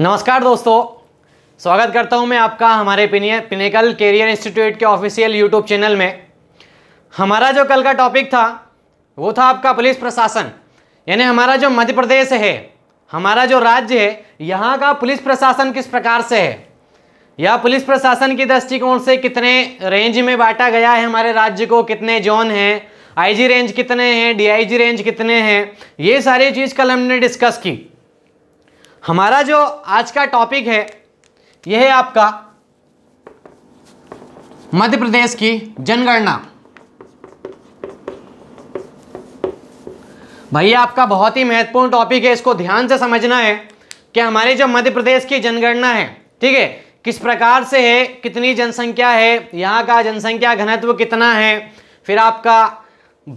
नमस्कार दोस्तों स्वागत करता हूं मैं आपका हमारे पिनेकल कैरियर इंस्टीट्यूट के ऑफिशियल यूट्यूब चैनल में हमारा जो कल का टॉपिक था वो था आपका पुलिस प्रशासन यानी हमारा जो मध्य प्रदेश है हमारा जो राज्य है यहाँ का पुलिस प्रशासन किस प्रकार से है यह पुलिस प्रशासन के दृष्टिकोण से कितने रेंज में बांटा गया है हमारे राज्य को कितने जोन हैं आईजी रेंज कितने हैं डीआईजी रेंज कितने हैं ये सारी चीज़ कल हमने डिस्कस की हमारा जो आज का टॉपिक है यह है आपका मध्य प्रदेश की जनगणना भाई आपका बहुत ही महत्वपूर्ण टॉपिक है इसको ध्यान से समझना है कि हमारे जो मध्य प्रदेश की जनगणना है ठीक है किस प्रकार से है कितनी जनसंख्या है यहाँ का जनसंख्या घनत्व कितना है फिर आपका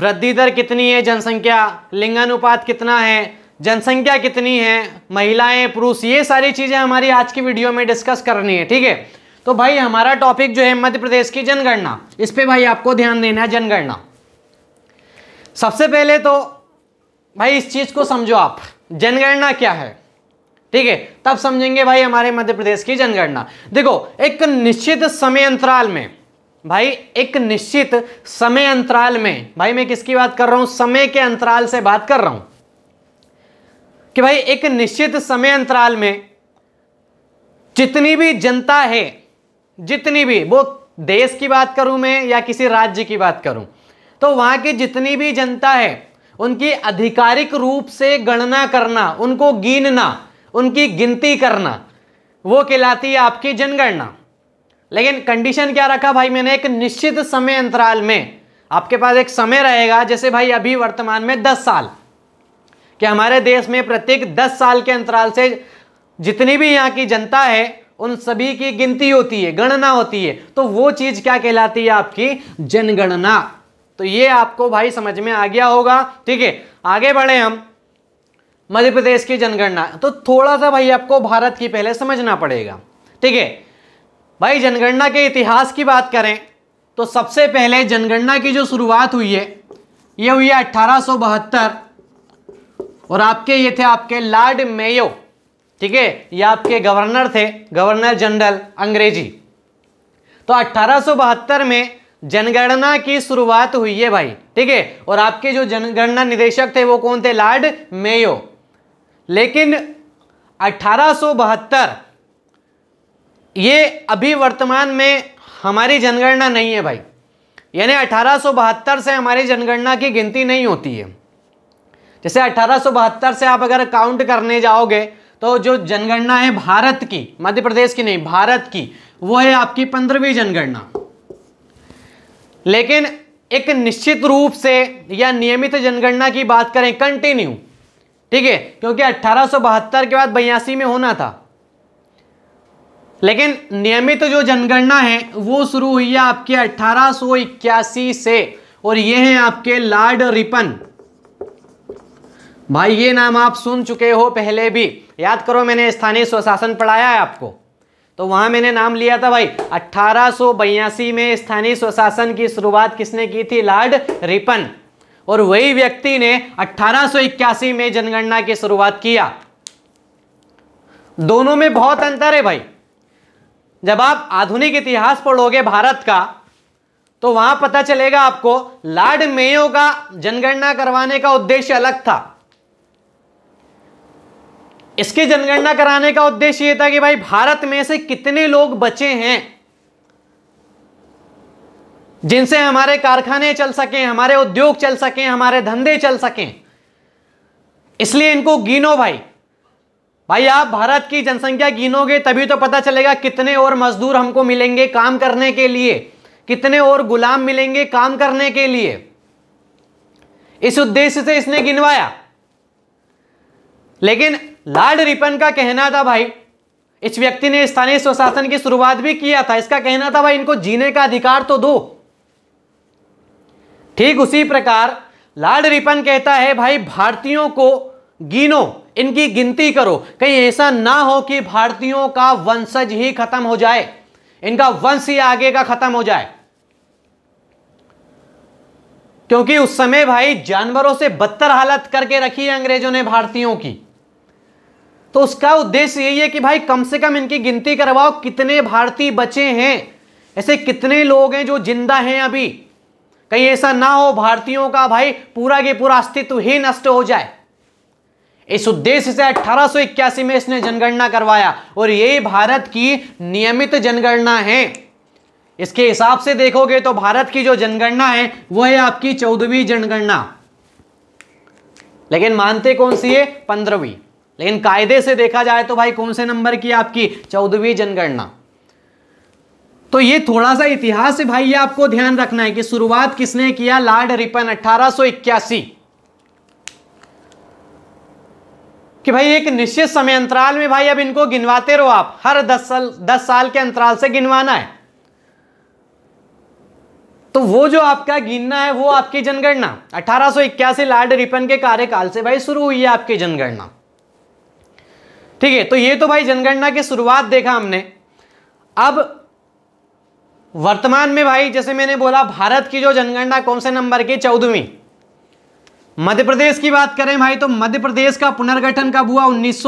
वृद्धि दर कितनी है जनसंख्या लिंगानुपात कितना है जनसंख्या कितनी है महिलाएं पुरुष ये सारी चीज़ें हमारी आज की वीडियो में डिस्कस करनी है ठीक है तो भाई हमारा टॉपिक जो है मध्य प्रदेश की जनगणना इस पर भाई आपको ध्यान देना है जनगणना सबसे पहले तो भाई इस चीज़ को समझो आप जनगणना क्या है ठीक है तब समझेंगे भाई हमारे मध्य प्रदेश की जनगणना देखो एक निश्चित समय अंतराल में भाई एक निश्चित समय अंतराल में भाई मैं किसकी बात कर रहा हूं समय के अंतराल से बात कर रहा हूं कि भाई एक निश्चित समय अंतराल में जितनी भी जनता है जितनी भी वो देश की बात करूं मैं या किसी राज्य की बात करूं तो वहां की जितनी भी जनता है उनकी आधिकारिक रूप से गणना करना उनको गिनना उनकी गिनती करना वो कहलाती है आपकी जनगणना लेकिन कंडीशन क्या रखा भाई मैंने एक निश्चित समय अंतराल में आपके पास एक समय रहेगा जैसे भाई अभी वर्तमान में दस साल कि हमारे देश में प्रत्येक दस साल के अंतराल से जितनी भी यहाँ की जनता है उन सभी की गिनती होती है गणना होती है तो वो चीज़ क्या कहलाती है आपकी जनगणना तो ये आपको भाई समझ में आ गया होगा ठीक है आगे बढ़े हम मध्य प्रदेश की जनगणना तो थोड़ा सा भाई आपको भारत की पहले समझना पड़ेगा ठीक है भाई जनगणना के इतिहास की बात करें तो सबसे पहले जनगणना की जो शुरुआत हुई है ये हुई है अट्ठारह और आपके ये थे आपके लॉर्ड मेयो ठीक है ये आपके गवर्नर थे गवर्नर जनरल अंग्रेजी तो अट्ठारह में जनगणना की शुरुआत हुई है भाई ठीक है और आपके जो जनगणना निदेशक थे वो कौन थे लॉर्ड मेयो लेकिन 1872 ये अभी वर्तमान में हमारी जनगणना नहीं है भाई यानी अठारह से हमारी जनगणना की गिनती नहीं होती है जैसे अठारह से आप अगर काउंट करने जाओगे तो जो जनगणना है भारत की मध्य प्रदेश की नहीं भारत की वो है आपकी पंद्रहवीं जनगणना लेकिन एक निश्चित रूप से या नियमित जनगणना की बात करें कंटिन्यू ठीक है क्योंकि अट्ठारह के बाद बयासी में होना था लेकिन नियमित जो जनगणना है वो शुरू हुई है आपकी अठारह से और ये हैं आपके लार्ड रिपन भाई ये नाम आप सुन चुके हो पहले भी याद करो मैंने स्थानीय स्वशासन पढ़ाया है आपको तो वहाँ मैंने नाम लिया था भाई अट्ठारह में स्थानीय स्वशासन की शुरुआत किसने की थी लॉर्ड रिपन और वही व्यक्ति ने 1881 में जनगणना की शुरुआत किया दोनों में बहुत अंतर है भाई जब आप आधुनिक इतिहास पढ़ोगे भारत का तो वहां पता चलेगा आपको लॉर्ड मेयो का जनगणना करवाने का उद्देश्य अलग था इसकी जनगणना कराने का उद्देश्य यह था कि भाई भारत में से कितने लोग बचे हैं जिनसे हमारे कारखाने चल सकें हमारे उद्योग चल सकें हमारे धंधे चल सकें इसलिए इनको गिनो भाई भाई आप भारत की जनसंख्या गिनोगे तभी तो पता चलेगा कितने और मजदूर हमको मिलेंगे काम करने के लिए कितने और गुलाम मिलेंगे काम करने के लिए इस उद्देश्य से इसने गिनवाया लेकिन लॉर्ड रिपन का कहना था भाई इस व्यक्ति ने स्थानीय स्वशासन की शुरुआत भी किया था इसका कहना था भाई इनको जीने का अधिकार तो दो ठीक उसी प्रकार लॉर्ड रिपन कहता है भाई भारतीयों को गिनो इनकी गिनती करो कहीं ऐसा ना हो कि भारतीयों का वंशज ही खत्म हो जाए इनका वंश ही आगे का खत्म हो जाए क्योंकि उस समय भाई जानवरों से बदतर हालत करके रखी है अंग्रेजों ने भारतीयों की तो उसका उद्देश्य यही है कि भाई कम से कम इनकी गिनती करवाओ कितने भारतीय बचे हैं ऐसे कितने लोग हैं जो जिंदा हैं अभी कहीं ऐसा ना हो भारतीयों का भाई पूरा के पूरा अस्तित्व ही नष्ट हो जाए इस उद्देश्य से अठारह में इसने जनगणना करवाया और ये भारत की नियमित जनगणना है इसके हिसाब से देखोगे तो भारत की जो जनगणना है वो है आपकी चौदहवीं जनगणना लेकिन मानते कौन सी है पंद्रहवीं लेकिन कायदे से देखा जाए तो भाई कौन से नंबर की आपकी चौदहवीं जनगणना तो ये थोड़ा सा इतिहास है भाई ये आपको ध्यान रखना है कि शुरुआत किसने किया लॉर्ड रिपन अट्ठारह कि भाई एक निश्चित समय अंतराल में भाई अब इनको गिनवाते रहो आप हर दस साल दस साल के अंतराल से गिनवाना है तो वो जो आपका गिनना है वो आपकी जनगणना अठारह इक्यासी लॉर्ड रिपन के कार्यकाल से भाई शुरू हुई है आपकी जनगणना ठीक है तो ये तो भाई जनगणना की शुरुआत देखा हमने अब वर्तमान में भाई जैसे मैंने बोला भारत की जो जनगणना कौन से नंबर की चौदहवीं मध्य प्रदेश की बात करें भाई तो मध्य प्रदेश का पुनर्गठन कब हुआ उन्नीस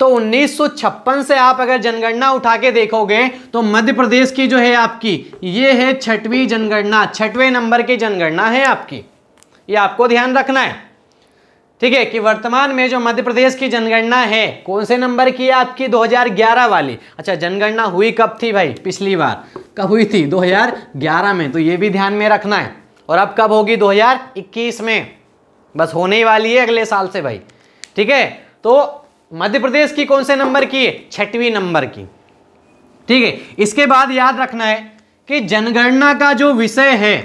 तो 1956 से आप अगर जनगणना उठा के देखोगे तो मध्य प्रदेश की जो है आपकी ये है छठवीं जनगणना छठवें नंबर की जनगणना है आपकी ये आपको ध्यान रखना है ठीक है कि वर्तमान में जो मध्य प्रदेश की जनगणना है कौन से नंबर की है आपकी 2011 वाली अच्छा जनगणना हुई कब थी भाई पिछली बार कब हुई थी 2011 में तो ये भी ध्यान में रखना है और अब कब होगी 2021 में बस होने ही वाली है अगले साल से भाई ठीक है तो मध्य प्रदेश की कौन से नंबर की है छठवीं नंबर की ठीक है इसके बाद याद रखना है कि जनगणना का जो विषय है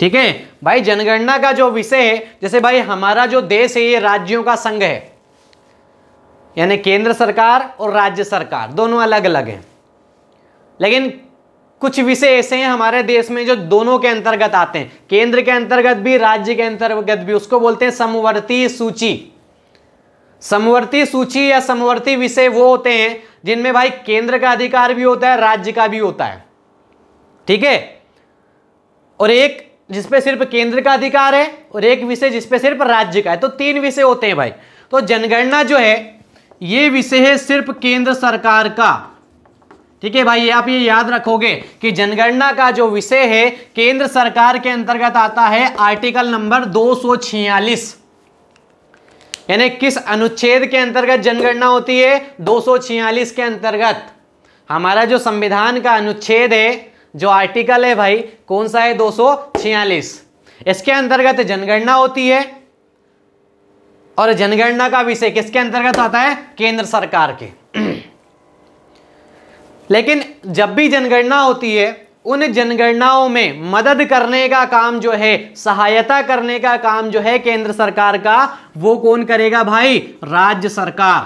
ठीक है भाई जनगणना का जो विषय है जैसे भाई हमारा जो देश है ये राज्यों का संघ है यानी केंद्र सरकार और राज्य सरकार दोनों अलग अलग हैं लेकिन कुछ विषय ऐसे हैं हमारे देश में जो दोनों के अंतर्गत आते हैं केंद्र के अंतर्गत भी राज्य के अंतर्गत भी उसको बोलते हैं समवर्ती सूची समवर्ती सूची या समवर्ती विषय वो होते हैं जिनमें भाई केंद्र का अधिकार भी होता है राज्य का भी होता है ठीक है और एक जिसपे सिर्फ केंद्र का अधिकार है और एक विषय जिसपे सिर्फ राज्य का है तो तीन विषय होते हैं भाई तो जनगणना जो है ये विषय है सिर्फ केंद्र सरकार का ठीक है भाई आप ये याद रखोगे कि जनगणना का जो विषय है केंद्र सरकार के अंतर्गत आता है आर्टिकल नंबर दो यानी किस अनुच्छेद के अंतर्गत जनगणना होती है दो के अंतर्गत हमारा जो संविधान का अनुच्छेद है जो आर्टिकल है भाई कौन सा है दो इसके अंतर्गत जनगणना होती है और जनगणना का विषय किसके अंतर्गत आता है केंद्र सरकार के लेकिन जब भी जनगणना होती है उन जनगणनाओं में मदद करने का काम जो है सहायता करने का काम जो है केंद्र सरकार का वो कौन करेगा भाई राज्य सरकार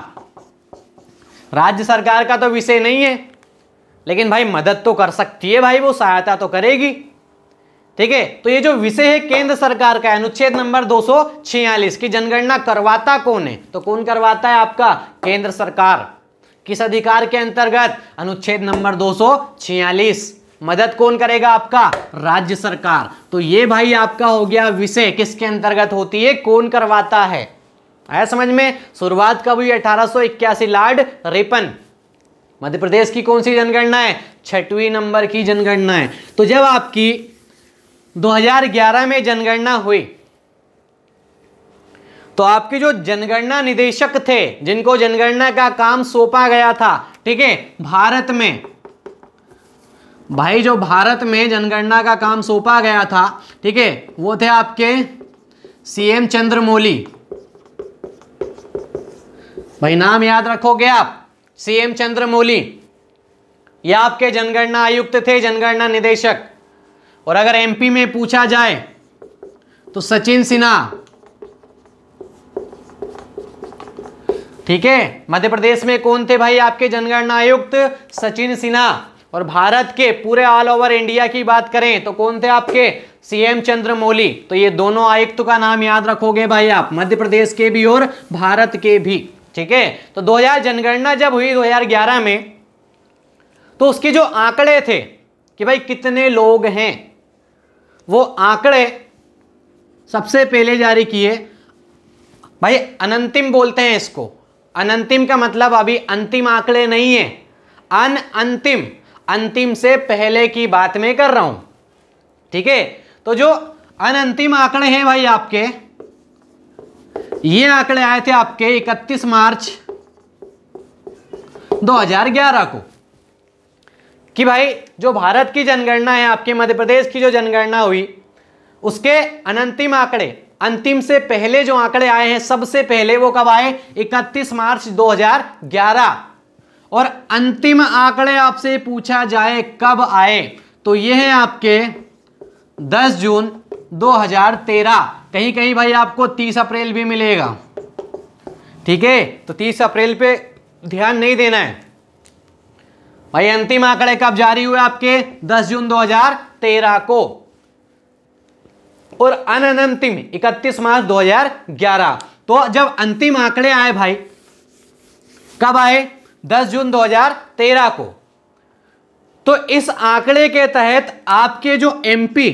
राज्य सरकार का तो विषय नहीं है लेकिन भाई मदद तो कर सकती है भाई वो सहायता तो करेगी ठीक है तो ये जो विषय है केंद्र सरकार का अनुच्छेद नंबर 246 की जनगणना करवाता कौन है तो कौन करवाता है आपका केंद्र सरकार किस अधिकार के अंतर्गत अनुच्छेद नंबर 246 मदद कौन करेगा आपका राज्य सरकार तो ये भाई आपका हो गया विषय किसके अंतर्गत होती है कौन करवाता है आया समझ में शुरुआत कब हुई अठारह लॉर्ड रिपन मध्य प्रदेश की कौन सी जनगणना है छठवी नंबर की जनगणना है तो जब आपकी 2011 में जनगणना हुई तो आपके जो जनगणना निदेशक थे जिनको जनगणना का काम सौंपा गया था ठीक है भारत में भाई जो भारत में जनगणना का काम सौंपा गया था ठीक है वो थे आपके सीएम चंद्रमोली भाई नाम याद रखोगे आप सीएम चंद्रमौली ये आपके जनगणना आयुक्त थे जनगणना निदेशक और अगर एमपी में पूछा जाए तो सचिन सिन्हा ठीक है मध्य प्रदेश में कौन थे भाई आपके जनगणना आयुक्त सचिन सिन्हा और भारत के पूरे ऑल ओवर इंडिया की बात करें तो कौन थे आपके सीएम चंद्रमौली तो ये दोनों आयुक्त का नाम याद रखोगे भाई आप मध्य प्रदेश के भी और भारत के भी ठीक है तो 2000 जनगणना जब हुई 2011 में तो उसके जो आंकड़े थे कि भाई कितने लोग हैं वो आंकड़े सबसे पहले जारी किए भाई अनंतिम बोलते हैं इसको अनंतिम का मतलब अभी अंतिम आंकड़े नहीं है अन अंतिम अंतिम से पहले की बात में कर रहा हूं ठीक है तो जो अनंतिम आंकड़े हैं भाई आपके ये आंकड़े आए थे आपके 31 मार्च 2011 को कि भाई जो भारत की जनगणना है आपके मध्य प्रदेश की जो जनगणना हुई उसके अनंतिम आंकड़े अंतिम से पहले जो आंकड़े आए हैं सबसे पहले वो कब आए 31 मार्च 2011 और अंतिम आंकड़े आपसे पूछा जाए कब आए तो ये है आपके 10 जून 2013 कहीं कहीं भाई आपको तीस अप्रैल भी मिलेगा ठीक है तो तीस अप्रैल पे ध्यान नहीं देना है भाई अंतिम आंकड़े कब जारी हुए आपके 10 जून 2013 को और अनंतिम 31 मार्च 2011 तो जब अंतिम आंकड़े आए भाई कब आए 10 जून 2013 को तो इस आंकड़े के तहत आपके जो एमपी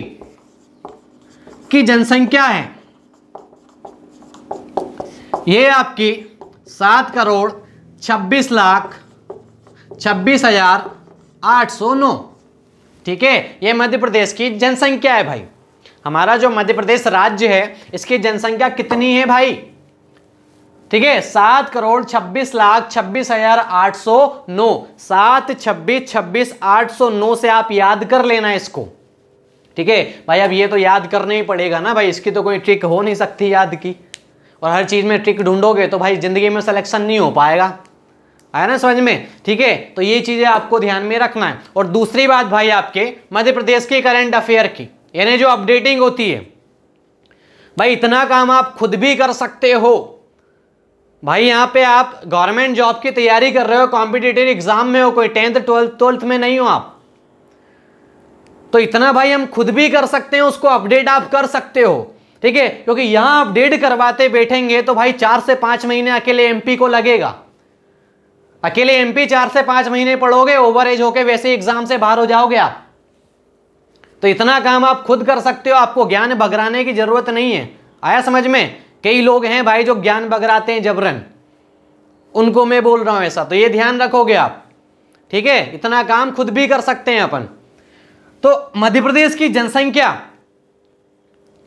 की जनसंख्या है ये आपकी सात करोड़ छब्बीस लाख छब्बीस हजार आठ सौ नौ ठीक है ये मध्य प्रदेश की जनसंख्या है भाई हमारा जो मध्य प्रदेश राज्य है इसकी जनसंख्या कितनी है भाई ठीक है सात करोड़ छब्बीस लाख छब्बीस हजार आठ सौ नौ सात छब्बीस छब्बीस आठ सौ नौ से आप याद कर लेना इसको ठीक है भाई अब ये तो याद करना ही पड़ेगा ना भाई इसकी तो कोई ट्रिक हो नहीं सकती याद की और हर चीज़ में ट्रिक ढूंढोगे तो भाई ज़िंदगी में सलेक्शन नहीं हो पाएगा आया ना समझ में ठीक है तो ये चीज़ें आपको ध्यान में रखना है और दूसरी बात भाई आपके मध्य प्रदेश के करंट अफेयर की यानी जो अपडेटिंग होती है भाई इतना काम आप खुद भी कर सकते हो भाई यहाँ पे आप गवर्नमेंट जॉब की तैयारी कर रहे हो कॉम्पिटेटिव एग्जाम में हो कोई टेंथ ट्वेल्थ ट्वेल्थ में नहीं हो आप तो इतना भाई हम खुद भी कर सकते हैं उसको अपडेट आप कर सकते हो ठीक है क्योंकि यहां अपडेट करवाते बैठेंगे तो भाई चार से पांच महीने अकेले एमपी को लगेगा अकेले एमपी चार से पांच महीने पढ़ोगे ओवर एज होके वैसे एग्जाम से बाहर हो जाओगे आप तो इतना काम आप खुद कर सकते हो आपको ज्ञान बगराने की जरूरत नहीं है आया समझ में कई लोग हैं भाई जो ज्ञान बगराते हैं जबरन उनको मैं बोल रहा हूं ऐसा तो ये ध्यान रखोगे आप ठीक है इतना काम खुद भी कर सकते हैं अपन तो मध्य प्रदेश की जनसंख्या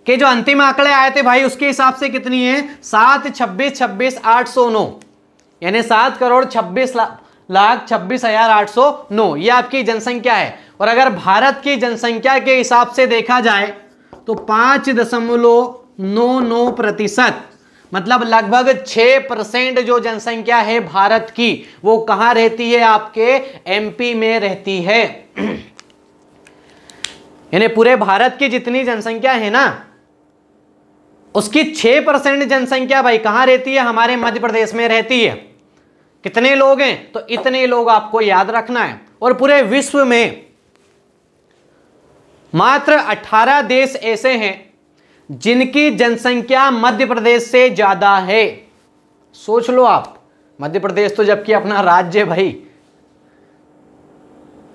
के जो अंतिम आंकड़े आए थे भाई उसके हिसाब से कितनी है सात छब्बीस छब्बीस आठ सौ नौ यानी सात करोड़ छब्बीस लाख छब्बीस हजार आठ सौ नौ ये आपकी जनसंख्या है और अगर भारत की जनसंख्या के हिसाब से देखा जाए तो पांच दशमलव नौ नौ प्रतिशत मतलब लगभग छह परसेंट जो जनसंख्या है भारत की वो कहाँ रहती है आपके एमपी में रहती है यानी पूरे भारत की जितनी जनसंख्या है ना उसकी छह परसेंट जनसंख्या भाई कहाँ रहती है हमारे मध्य प्रदेश में रहती है कितने लोग हैं तो इतने लोग आपको याद रखना है और पूरे विश्व में मात्र 18 देश ऐसे हैं जिनकी जनसंख्या मध्य प्रदेश से ज़्यादा है सोच लो आप मध्य प्रदेश तो जबकि अपना राज्य भाई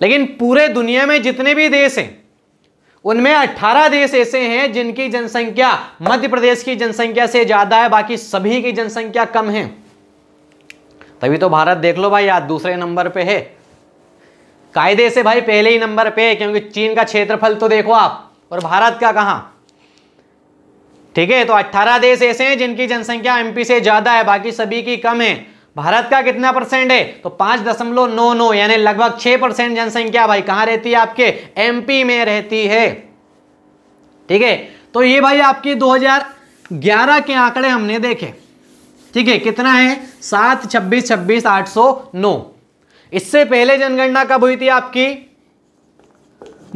लेकिन पूरे दुनिया में जितने भी देश हैं उनमें 18 देश ऐसे हैं जिनकी जनसंख्या मध्य प्रदेश की जनसंख्या से ज्यादा है बाकी सभी की जनसंख्या कम है तभी तो भारत देख लो भाई आज दूसरे नंबर पे है कायदे से भाई पहले ही नंबर पे है क्योंकि चीन का क्षेत्रफल तो देखो आप और भारत का कहा ठीक है तो 18 देश ऐसे हैं जिनकी जनसंख्या एमपी से ज्यादा है बाकी सभी की कम है भारत का कितना परसेंट है तो पांच दशमलव नौ नौ यानी लगभग छह परसेंट जनसंख्या भाई कहां रहती है आपके एमपी में रहती है ठीक है तो ये भाई आपके 2011 के आंकड़े हमने देखे ठीक है कितना है सात छब्बीस छब्बीस आठ सौ नौ इससे पहले जनगणना कब हुई थी आपकी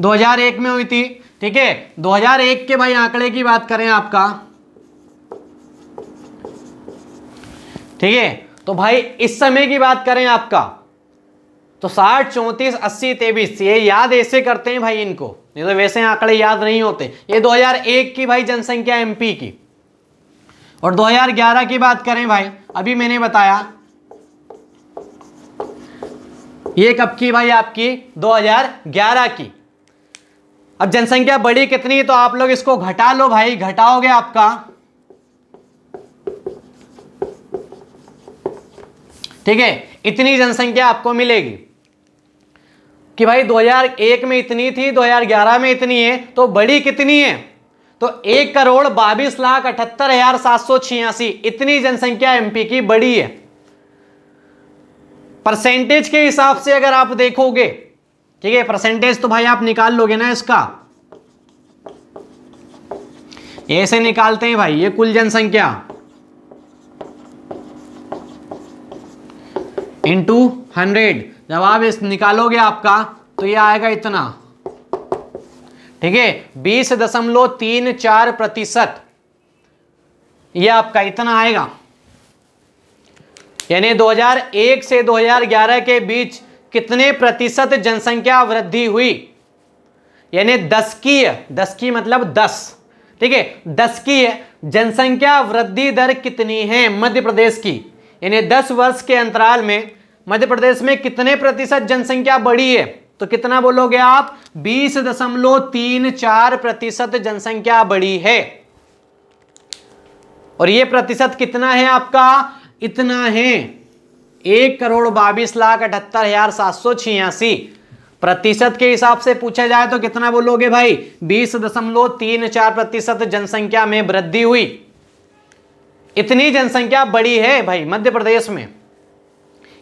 2001 में हुई थी ठीक है 2001 के भाई आंकड़े की बात करें आपका ठीक है तो भाई इस समय की बात करें आपका तो साठ चौंतीस अस्सी तेईस ये याद ऐसे करते हैं भाई इनको नहीं तो वैसे आंकड़े याद नहीं होते ये 2001 की भाई जनसंख्या एमपी की और 2011 की बात करें भाई अभी मैंने बताया ये कब की भाई आपकी 2011 की अब जनसंख्या बड़ी कितनी तो आप लोग इसको घटा लो भाई घटाओगे आपका ठीक है इतनी जनसंख्या आपको मिलेगी कि भाई 2001 में इतनी थी 2011 में इतनी है तो बड़ी कितनी है तो एक करोड़ बाईस लाख अठहत्तर हजार सात सौ छियासी इतनी जनसंख्या एमपी की बड़ी है परसेंटेज के हिसाब से अगर आप देखोगे ठीक है परसेंटेज तो भाई आप निकाल लोगे ना इसका ऐसे निकालते हैं भाई ये कुल जनसंख्या इंटू हंड्रेड जब आप इस निकालोगे आपका तो ये आएगा इतना ठीक है बीस दशमलव तीन चार प्रतिशत ये आपका इतना आएगा यानी 2001 से 2011 के बीच कितने प्रतिशत जनसंख्या वृद्धि हुई यानी दस की दस की मतलब दस ठीक है दस की जनसंख्या वृद्धि दर कितनी है मध्य प्रदेश की यानी दस वर्ष के अंतराल में मध्य प्रदेश में कितने प्रतिशत जनसंख्या बढ़ी है तो कितना बोलोगे आप बीस दशमलव तीन चार प्रतिशत जनसंख्या बढ़ी है और यह प्रतिशत कितना है आपका इतना है एक करोड़ बाईस लाख अठहत्तर हजार सात सौ छियासी प्रतिशत के हिसाब से पूछा जाए तो कितना बोलोगे भाई बीस दशमलव तीन चार प्रतिशत जनसंख्या में वृद्धि हुई इतनी जनसंख्या बड़ी है भाई मध्य प्रदेश में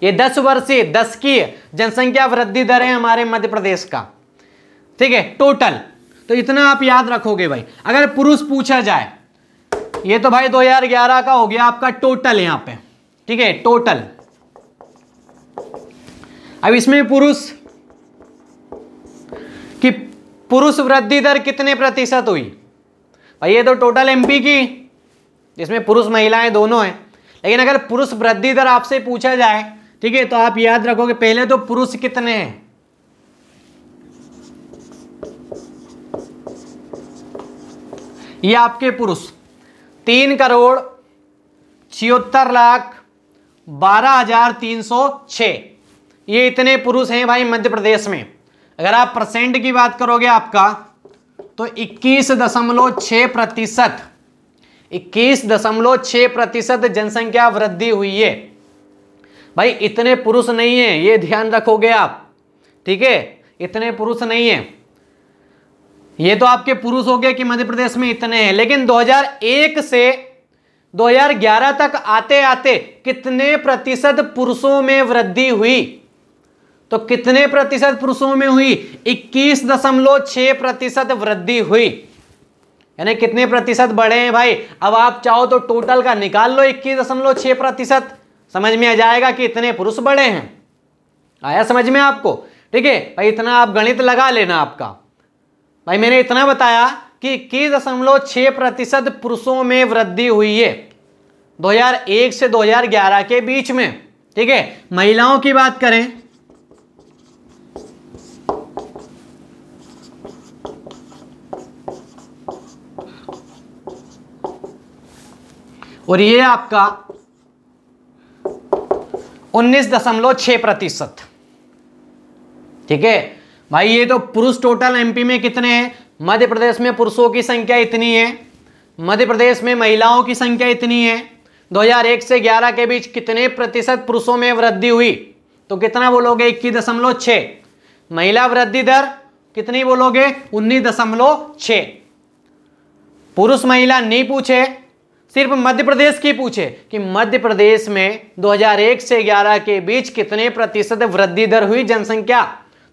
ये दस वर्षीय दस की जनसंख्या वृद्धि दर है हमारे मध्य प्रदेश का ठीक है टोटल तो इतना आप याद रखोगे भाई अगर पुरुष पूछा जाए ये तो भाई 2011 का हो गया आपका टोटल यहां पे ठीक है टोटल अब इसमें पुरुष कि पुरुष वृद्धि दर कितने प्रतिशत हुई भाई ये तो टोटल एमपी की जिसमें पुरुष महिलाएं दोनों हैं लेकिन अगर पुरुष वृद्धि दर आपसे पूछा जाए ठीक है तो आप याद रखोगे पहले तो पुरुष कितने हैं ये आपके पुरुष तीन करोड़ छिहत्तर लाख बारह हजार तीन सौ छ ये इतने पुरुष हैं भाई मध्य प्रदेश में अगर आप परसेंट की बात करोगे आपका तो इक्कीस दशमलव छ प्रतिशत इक्कीस दशमलव छ प्रतिशत जनसंख्या वृद्धि हुई है भाई इतने पुरुष नहीं है ये ध्यान रखोगे आप ठीक है इतने पुरुष नहीं है ये तो आपके पुरुष हो गए कि मध्य प्रदेश में इतने हैं लेकिन 2001 से 2011 तक आते आते कितने प्रतिशत पुरुषों में वृद्धि हुई तो कितने प्रतिशत पुरुषों में हुई इक्कीस दशमलव प्रतिशत वृद्धि हुई यानी कितने प्रतिशत बढ़े हैं भाई अब आप चाहो तो टोटल का निकाल लो इक्कीस दशमलव प्रतिशत समझ में आ जाएगा कि इतने पुरुष बड़े हैं आया समझ में आपको ठीक है भाई इतना आप गणित लगा लेना आपका भाई मैंने इतना बताया कि इक्कीस दशमलव छः प्रतिशत पुरुषों में वृद्धि हुई है 2001 से 2011 के बीच में ठीक है महिलाओं की बात करें और ये आपका उन्नीस दशमलव छः प्रतिशत ठीक है भाई ये तो पुरुष टोटल एमपी में कितने हैं मध्य प्रदेश में पुरुषों की संख्या इतनी है मध्य प्रदेश में महिलाओं की संख्या इतनी है 2001 से 11 के बीच कितने प्रतिशत पुरुषों में वृद्धि हुई तो कितना बोलोगे इक्कीस दशमलव छ महिला वृद्धि दर कितनी बोलोगे उन्नीस दशमलव छ पुरुष महिला नहीं पूछे सिर्फ मध्य प्रदेश की पूछे कि मध्य प्रदेश में 2001 से 11 के बीच कितने प्रतिशत वृद्धि दर हुई जनसंख्या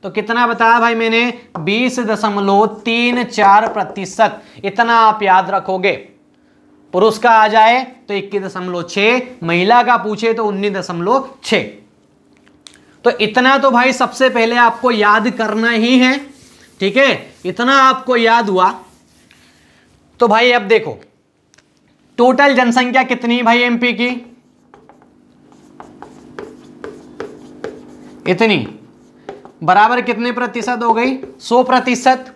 तो कितना बताया भाई मैंने बीस दशमलव तीन चार प्रतिशत इतना आप याद रखोगे पुरुष का आ जाए तो इक्कीस दशमलव छः महिला का पूछे तो उन्नीस दशमलव छ तो इतना तो भाई सबसे पहले आपको याद करना ही है ठीक है इतना आपको याद हुआ तो भाई अब देखो टोटल जनसंख्या कितनी भाई एमपी की इतनी बराबर कितने प्रतिशत हो गई 100 प्रतिशत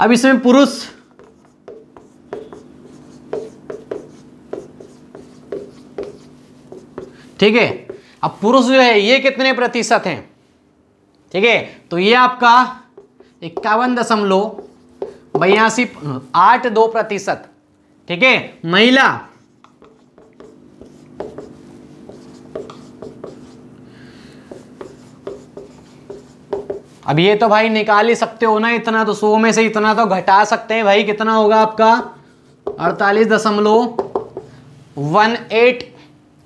अब इसमें पुरुष ठीक है अब पुरुष जो है ये कितने प्रतिशत हैं ठीक है तो ये आपका इक्यावन दशमलव बयासी आठ दो प्रतिशत ठीक है महिला अब ये तो भाई निकाल ही सकते हो ना इतना तो सौ में से इतना तो घटा सकते हैं भाई कितना होगा आपका अड़तालीस दशमलव वन एट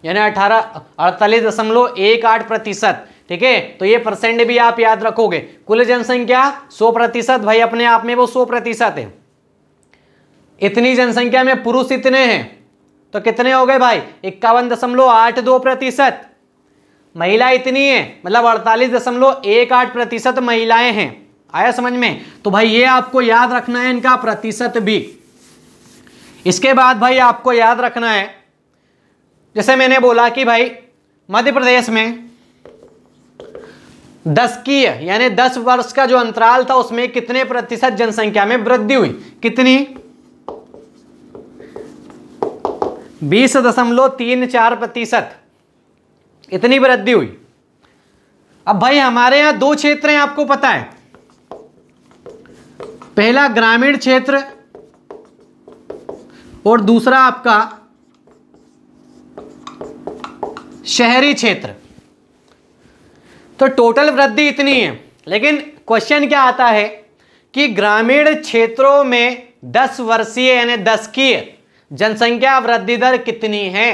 यानी अठारह अड़तालीस दशमलव एक आठ प्रतिशत ठीक है तो ये परसेंट भी आप याद रखोगे कुल जनसंख्या सौ प्रतिशत भाई अपने आप में वो सौ प्रतिशत है इतनी जनसंख्या में पुरुष इतने हैं तो कितने हो गए भाई इक्यावन दशमलव आठ दो प्रतिशत महिला इतनी है मतलब अड़तालीस दशमलव एक आठ प्रतिशत महिलाएं हैं आया समझ में तो भाई ये आपको याद रखना है इनका प्रतिशत भी इसके बाद भाई आपको याद रखना है जैसे मैंने बोला कि भाई मध्य प्रदेश में दस की यानी दस वर्ष का जो अंतराल था उसमें कितने प्रतिशत जनसंख्या में वृद्धि हुई कितनी बीस दशमलव तीन चार प्रतिशत इतनी वृद्धि हुई अब भाई हमारे यहां दो क्षेत्र हैं आपको पता है पहला ग्रामीण क्षेत्र और दूसरा आपका शहरी क्षेत्र तो टोटल वृद्धि इतनी है लेकिन क्वेश्चन क्या आता है कि ग्रामीण क्षेत्रों में 10 वर्षीय यानी 10 की है जनसंख्या वृद्धि दर कितनी है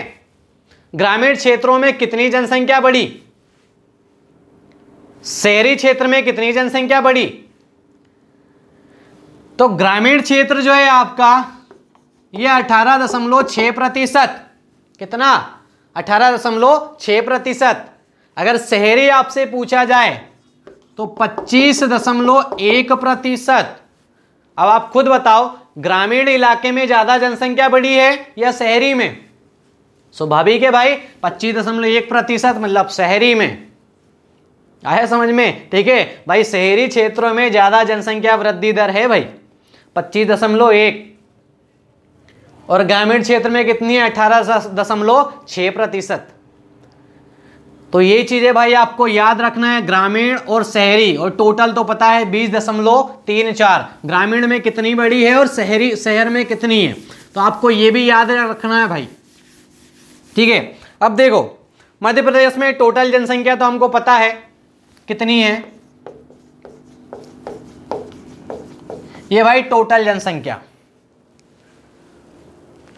ग्रामीण क्षेत्रों में कितनी जनसंख्या बढ़ी शहरी क्षेत्र में कितनी जनसंख्या बढ़ी तो ग्रामीण क्षेत्र जो है आपका ये अठारह दशमलव छः प्रतिशत कितना अठारह दशमलव छः प्रतिशत अगर शहरी आपसे पूछा जाए तो पच्चीस दशमलव एक प्रतिशत अब आप खुद बताओ ग्रामीण इलाके में ज़्यादा जनसंख्या बढ़ी है या शहरी में स्वाभाविक है भाई पच्चीस दशमलव एक प्रतिशत मतलब शहरी में आया समझ में ठीक है भाई शहरी क्षेत्रों में ज़्यादा जनसंख्या वृद्धि दर है भाई पच्चीस दशमलव एक और ग्रामीण क्षेत्र में कितनी है अठारह दशमलव छह प्रतिशत तो ये चीज़ें भाई आपको याद रखना है ग्रामीण और शहरी और टोटल तो पता है बीस दशमलव तीन चार ग्रामीण में कितनी बड़ी है और शहरी शहर में कितनी है तो आपको ये भी याद रखना है भाई ठीक है अब देखो मध्य प्रदेश में टोटल जनसंख्या तो हमको पता है कितनी है ये भाई टोटल जनसंख्या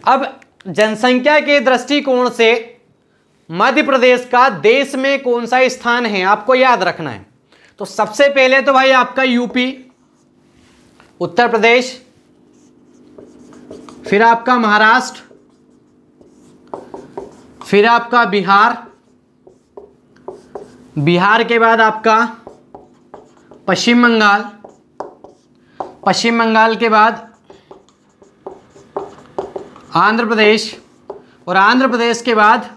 अब जनसंख्या के दृष्टिकोण से मध्य प्रदेश का देश में कौन सा स्थान है आपको याद रखना है तो सबसे पहले तो भाई आपका यूपी उत्तर प्रदेश फिर आपका महाराष्ट्र फिर आपका बिहार बिहार के बाद आपका पश्चिम बंगाल पश्चिम बंगाल के बाद आंध्र प्रदेश और आंध्र प्रदेश के बाद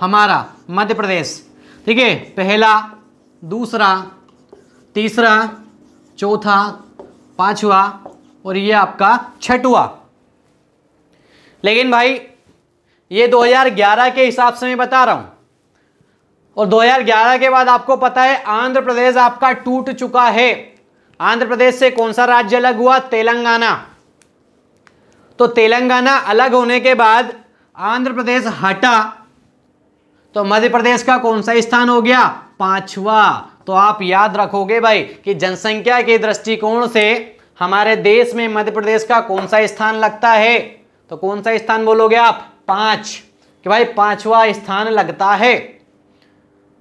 हमारा मध्य प्रदेश ठीक है पहला दूसरा तीसरा चौथा पांचवा और ये आपका छठवा लेकिन भाई ये 2011 के हिसाब से मैं बता रहा हूँ और 2011 के बाद आपको पता है आंध्र प्रदेश आपका टूट चुका है आंध्र प्रदेश से कौन सा राज्य अलग हुआ तेलंगाना तो तेलंगाना अलग होने के बाद आंध्र प्रदेश हटा तो मध्य प्रदेश का कौन सा स्थान हो गया पांचवा तो आप याद रखोगे भाई कि जनसंख्या के दृष्टिकोण से हमारे देश में मध्य प्रदेश का कौन सा स्थान लगता है तो कौन सा स्थान बोलोगे आप पांच कि भाई पांचवा स्थान लगता है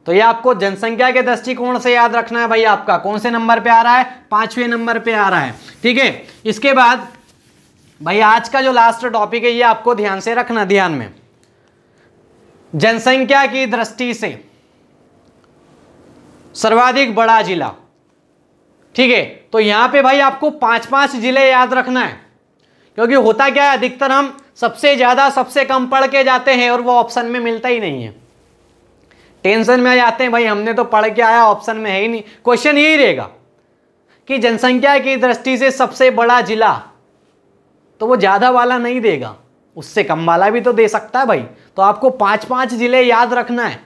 तो ये आपको जनसंख्या के दृष्टिकोण से याद रखना है भाई आपका कौन से नंबर पे आ रहा है पांचवें नंबर पे आ रहा है ठीक है इसके बाद भाई आज का जो लास्ट टॉपिक है ये आपको ध्यान से रखना ध्यान में जनसंख्या की दृष्टि से सर्वाधिक बड़ा जिला ठीक है तो यहाँ पे भाई आपको पांच पांच जिले याद रखना है क्योंकि होता क्या है अधिकतर हम सबसे ज़्यादा सबसे कम पढ़ के जाते हैं और वो ऑप्शन में मिलता ही नहीं है टेंशन में आ जाते हैं भाई हमने तो पढ़ के आया ऑप्शन में है ही नहीं क्वेश्चन यही रहेगा कि जनसंख्या की दृष्टि से सबसे बड़ा जिला तो वो ज़्यादा वाला नहीं देगा उससे कम वाला भी तो दे सकता है भाई तो आपको पाँच पाँच ज़िले याद रखना है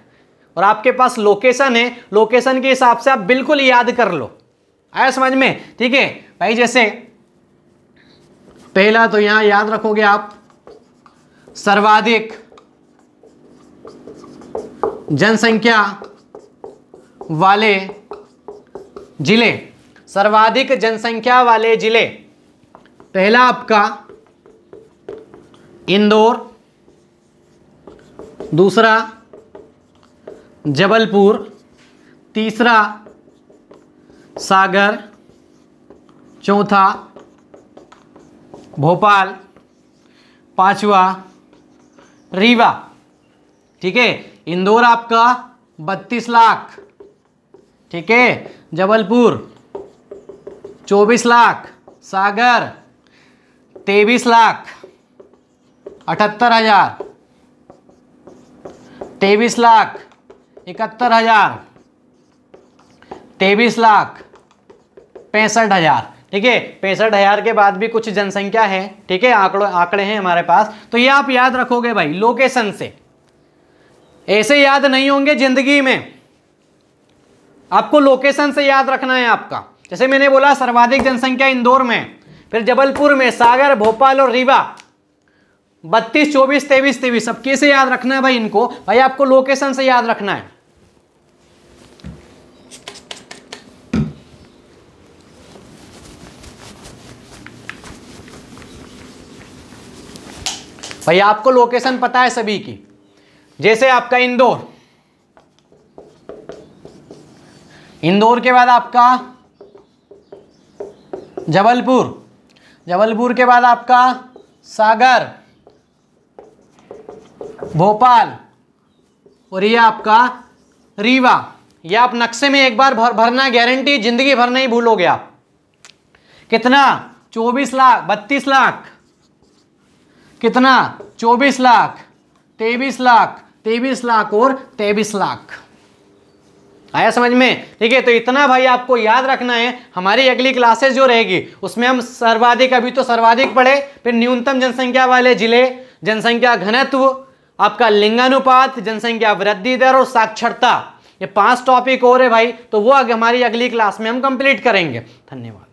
और आपके पास लोकेशन है लोकेशन के हिसाब से आप बिल्कुल याद कर लो आया समझ में ठीक है भाई जैसे पहला तो यहां याद रखोगे आप सर्वाधिक जनसंख्या वाले जिले सर्वाधिक जनसंख्या वाले जिले पहला आपका इंदौर दूसरा जबलपुर तीसरा सागर चौथा भोपाल पांचवा रीवा ठीक है इंदौर आपका बत्तीस लाख ठीक है जबलपुर चौबीस लाख सागर तेईस लाख अठहत्तर हज़ार तेईस लाख इकहत्तर हजार तेईस लाख पैंसठ हजार ठीक है पैंसठ हजार के बाद भी कुछ जनसंख्या है ठीक है आंकड़ों आंकड़े हैं हमारे पास तो ये आप याद रखोगे भाई लोकेशन से ऐसे याद नहीं होंगे जिंदगी में आपको लोकेशन से याद रखना है आपका जैसे मैंने बोला सर्वाधिक जनसंख्या इंदौर में फिर जबलपुर में सागर भोपाल और रीवा बत्तीस चौबीस तेईस तेईस अब कैसे याद रखना है भाई इनको भाई आपको लोकेशन से याद रखना है भाई आपको लोकेशन पता है सभी की जैसे आपका इंदौर इंदौर के बाद आपका जबलपुर जबलपुर के बाद आपका सागर भोपाल और ये आपका रीवा ये आप नक्शे में एक बार भर, भरना गारंटी जिंदगी भर नहीं भूलोगे आप कितना चौबीस लाख बत्तीस लाख कितना चौबीस लाख तेईस लाख तेईस लाख और तेईस लाख आया समझ में ठीक है तो इतना भाई आपको याद रखना है हमारी अगली क्लासेस जो रहेगी उसमें हम सर्वाधिक अभी तो सर्वाधिक पढ़े फिर न्यूनतम जनसंख्या वाले जिले जनसंख्या घनत्व आपका लिंगानुपात जनसंख्या वृद्धि दर और साक्षरता ये पांच टॉपिक और है भाई तो वो हमारी अगली क्लास में हम कंप्लीट करेंगे धन्यवाद